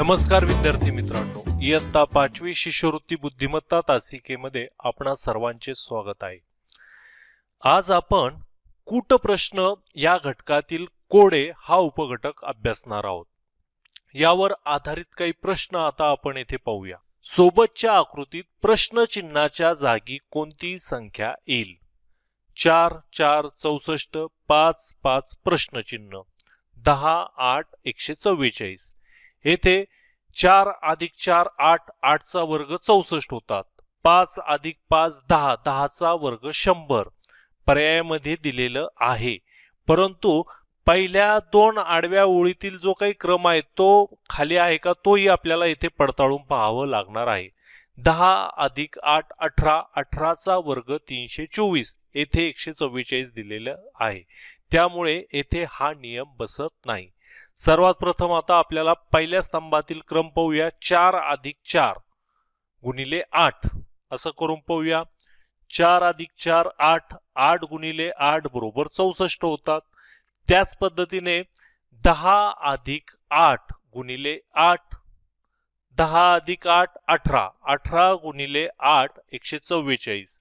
नमस्कार विद्यार्थी मित्रांनो इयत्ता पाचवी शिष्यवृत्ती बुद्धिमत्ता तासिकेमध्ये आपणा सर्वांचे स्वागत आहे आज आपण कूट प्रश्न या घटकातील कोडे हा उपघटक अभ्यासणार आहोत यावर आधारित काही प्रश्न आता आपण येथे पाहूया सोबतच्या आकृतीत प्रश्नचिन्हाच्या जागी कोणती संख्या येईल चार चार चौसष्ट पाच पाच प्रश्नचिन्ह दहा आठ एकशे चव्वेचाळीस येथे चार अधिक चार आठ आठचा वर्ग चौसष्ट होतात पाच अधिक पाच दहा दहाचा वर्ग शंभर पर्यायामध्ये दिलेलं आहे परंतु पहिल्या दोन आडव्या ओळीतील जो काही क्रम आहे तो खाली आहे का तोही आपल्याला येथे पडताळून पाहावं लागणार आहे दहा अधिक आठ अठरा अठराचा वर्ग तीनशे चोवीस येथे एकशे चव्वेचाळीस दिलेलं आहे त्यामुळे येथे हा नियम बसत नाही सर्वात प्रथम आता आपल्याला पहिल्या स्तंभातील क्रम पाहूया चार अधिक चार गुणिले आठ असं करून पाहूया चार अधिक चार आठ आठ गुणिले आठ बरोबर चौसष्ट होतात त्याच पद्धतीने दहा अधिक आठ गुणिले आठ दहा अधिक आठ अठरा अठरा गुणिले आठ एकशे चव्वेचाळीस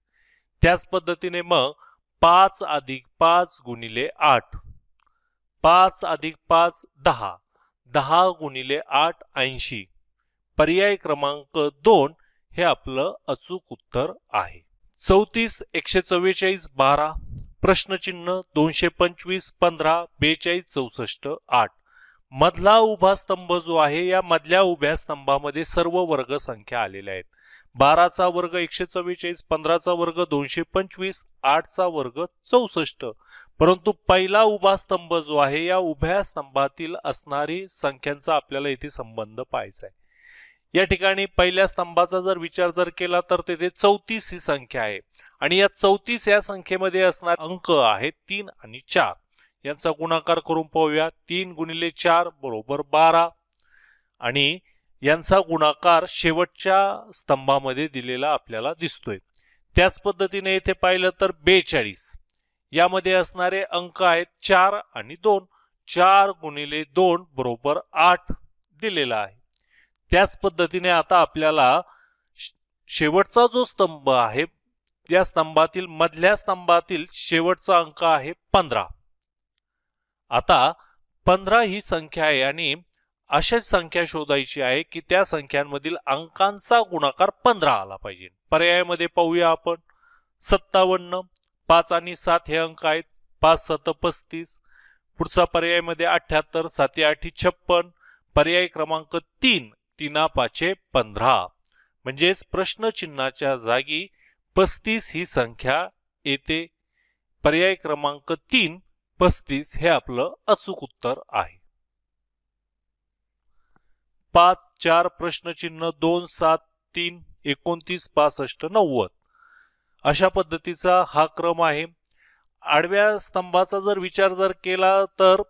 त्याच पद्धतीने मग पाच अधिक पाच गुणिले आठ पाच अधिक पाच दहा दहा गुणिले आठ ऐंशी पर्याय क्रमांक दोन हे आपलं अचूक उत्तर आहे चौतीस एकशे चव्वेचाळीस बारा प्रश्नचिन्ह दोनशे पंचवीस पंधरा बेचाळीस चौसष्ट आठ मधला उभा स्तंभ जो आहे या मधल्या उभ्या स्तंभामध्ये सर्व वर्ग संख्या आलेल्या आहेत बाराचा वर्ग एकशे चव्वेचाळीस पंधराचा वर्ग दोनशे पंचवीस आठचा वर्ग चौसष्ट परंतु पहिला उभा स्तंभ जो आहे या उभ्या स्तंभातील असणारी संख्यांचा आपल्याला इथे संबंध पाहायचा आहे या ठिकाणी पहिल्या स्तंभाचा जर विचार जर केला तर तेथे चौतीस ही संख्या आहे आणि या चौतीस या संख्येमध्ये असणारे अंक आहेत तीन आणि चार यांचा गुणाकार करून पाहूया तीन गुणिले चार बरोबर बारा आणि यांचा गुणाकार शेवटच्या स्तंभामध्ये दिलेला आपल्याला दिसतोय त्याच पद्धतीने इथे पाहिलं तर बेचाळीस यामध्ये असणारे अंक आहेत चार आणि दोन चार गुणिले दोन बरोबर आठ दिलेला आहे त्याच पद्धतीने आता आपल्याला शेवटचा जो स्तंभ आहे त्या स्तंभातील मधल्या स्तंभातील शेवटचा अंक आहे पंधरा आता पंधरा ही संख्या आहे आणि अशाच संख्या शोधायची आहे की त्या संख्यांमधील अंकांचा गुणाकार पंधरा आला पाहिजे पर्यायामध्ये पाहूया आपण सत्तावन्न पाच आणि सात हे अंक आहेत पाच सत पस्तीस पुढचा पर्यायमध्ये अठ्याहत्तर साते आठी छप्पन पर्याय क्रमांक तीन तीना पाचे पंधरा म्हणजेच प्रश्नचिन्हाच्या जागी पस्तीस ही संख्या येते पर्याय क्रमांक तीन पस्तीस हे आपलं अचूक उत्तर आहे पाच चार प्रश्नचिन्ह दोन सात तीन एकोणतीस पासष्ट नव्वद अशा पद्धतीचा हा क्रम आहे आडव्या स्तंभाचा जर विचार जर केला तर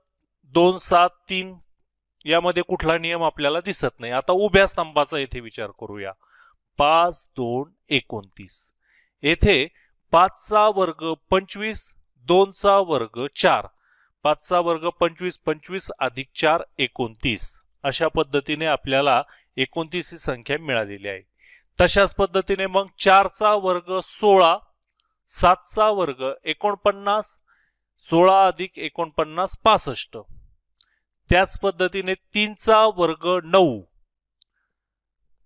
दोन सात तीन यामध्ये कुठला नियम आपल्याला दिसत नाही आता उभ्या स्तंभाचा येथे विचार करूया पाच दोन एकोणतीस येथे पाचचा वर्ग पंचवीस दोनचा वर्ग चार पाचचा वर्ग पंचवीस पंचवीस अधिक चार एकोणतीस अशा पद्धतीने आपल्याला एकोणतीस ही संख्या मिळालेली आहे तशाच पद्धतीने मग चारचा वर्ग सोळा सातचा वर्ग एकोणपन्नास सोळा अधिक एकोणपन्नास पासष्ट त्याच पद्धतीने तीनचा वर्ग नऊ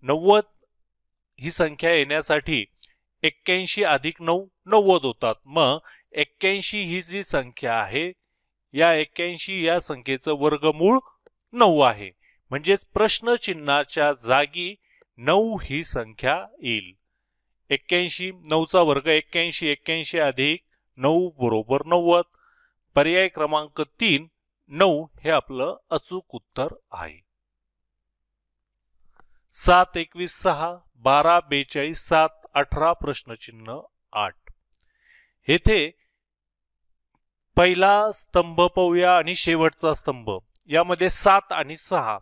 नव्वद ही संख्या येण्यासाठी एक्क्याऐंशी अधिक नऊ नव्वद होतात मग एक्क्याऐंशी ही जी संख्या आहे या एक्क्याऐंशी या संख्येचं वर्गमूळ नऊ आहे म्हणजेच प्रश्नचिन्हाच्या जागी नऊ ही संख्या येईल एक्क्याऐंशी नऊचा वर्ग एक्क्याऐंशी एक्क्याऐंशी अधिक नऊ बरोबर नव्वद पर्याय क्रमांक तीन नऊ हे आपलं अचूक उत्तर आहे सात एकवीस सहा बारा बेचाळीस सात अठरा प्रश्नचिन्ह आठ येथे पहिला स्तंभ पाहूया आणि शेवटचा स्तंभ यामध्ये सात आणि सहा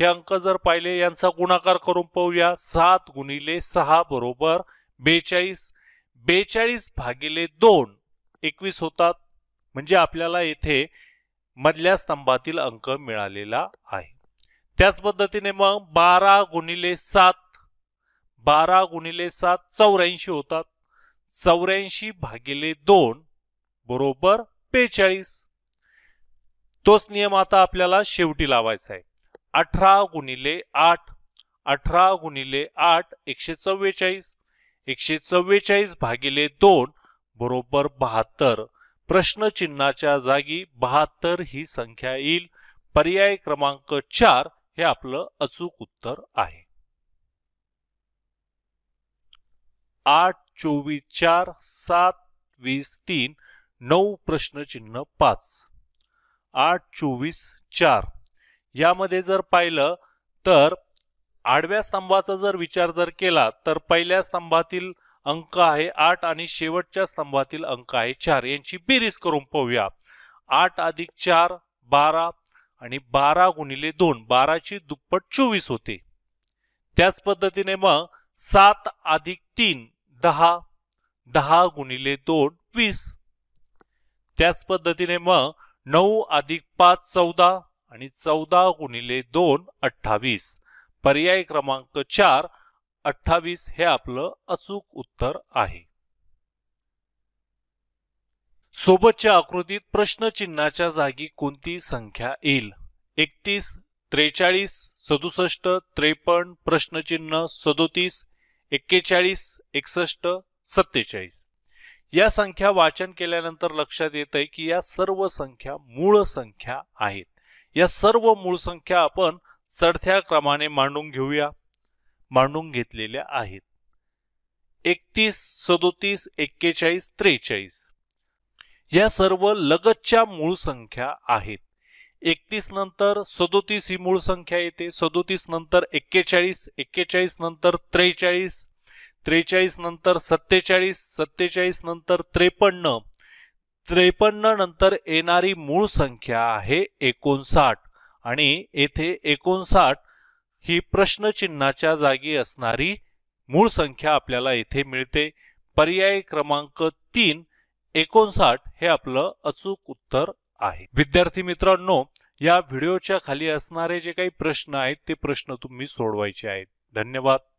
हे अंक जर पाहिले यांचा गुणाकार करून पाहूया सात गुणिले सहा बरोबर बेचाळीस बेचाळीस भागिले दोन एकवीस होतात म्हणजे आपल्याला येथे मधल्या स्तंभातील अंक मिळालेला आहे त्याच पद्धतीने मग बारा गुणिले सात बारा गुणिले सात चौऱ्याऐंशी होतात चौऱ्याऐंशी भागिले दोन बरोबर बेचाळीस तोच नियम आता आपल्याला शेवटी लावायचा आहे अठरा गुणिले आठ अठरा गुणिले आठ एकशे चव्वेचाळीस एकशे चव्वेचाळीस भागिले दोन बरोबर बहात्तर प्रश्नचिन्हाच्या जागी बहात्तर ही संख्या येईल पर्याय क्रमांक चार हे आपलं अचूक उत्तर आहे आठ चोवीस चार सात वीस तीन नऊ प्रश्नचिन्ह पाच आठ चोवीस चार यामध्ये जर पाहिलं तर आडव्या स्तंभाचा जर विचार जर केला तर पहिल्या स्तंभातील अंक आहे आठ आणि शेवटच्या स्तंभातील अंक आहे चार यांची बेरीज करून पाहूया आठ अधिक चार बारा आणि बारा गुणिले दोन बाराची दुप्पट चोवीस होते त्याच पद्धतीने मग सात अधिक तीन दहा दहा गुणिले दोन वीस त्याच पद्धतीने मग नऊ अधिक पाच चौदा आणि चौदा गुणिले दोन अठ्ठावीस पर्याय क्रमांक चार अठ्ठावीस हे आपलं अचूक उत्तर आहे सोबतच्या आकृतीत प्रश्नचिन्हाच्या जागी कोणती संख्या येईल एकतीस त्रेचाळीस सदुसष्ट त्रेपन्न प्रश्नचिन्ह सदोतीस एक्केचाळीस एकसष्ट सत्तेचाळीस या संख्या वाचन केल्यानंतर लक्षात येत आहे की या सर्व संख्या मूळ संख्या आहेत या सर्व मूळ संख्या आपण चढत्या क्रमाने मांडून घेऊया मांडून घेतलेल्या आहेत एकतीस सदोतीस एक्केचाळीस त्रेचाळीस या सर्व लगतच्या मूळ संख्या आहेत एकतीस नंतर सदोतीस ही मूळ संख्या येते सदोतीस नंतर एक्केचाळीस एक्केचाळीस नंतर त्रेचाळीस त्रेचाळीस नंतर सत्तेचाळीस सत्तेचाळीस नंतर त्रेपन्न त्रेपन्न नंतर येणारी मूळ संख्या आहे एकोणसाठ आणि येथे एकोणसाठ ही प्रश्नचिन्हाच्या जागी असणारी मूळ संख्या आपल्याला येथे मिळते पर्याय क्रमांक तीन एकोणसाठ हे आपलं अचूक उत्तर आहे विद्यार्थी मित्रांनो या व्हिडिओच्या खाली असणारे जे काही प्रश्न आहेत ते प्रश्न तुम्ही सोडवायचे आहेत धन्यवाद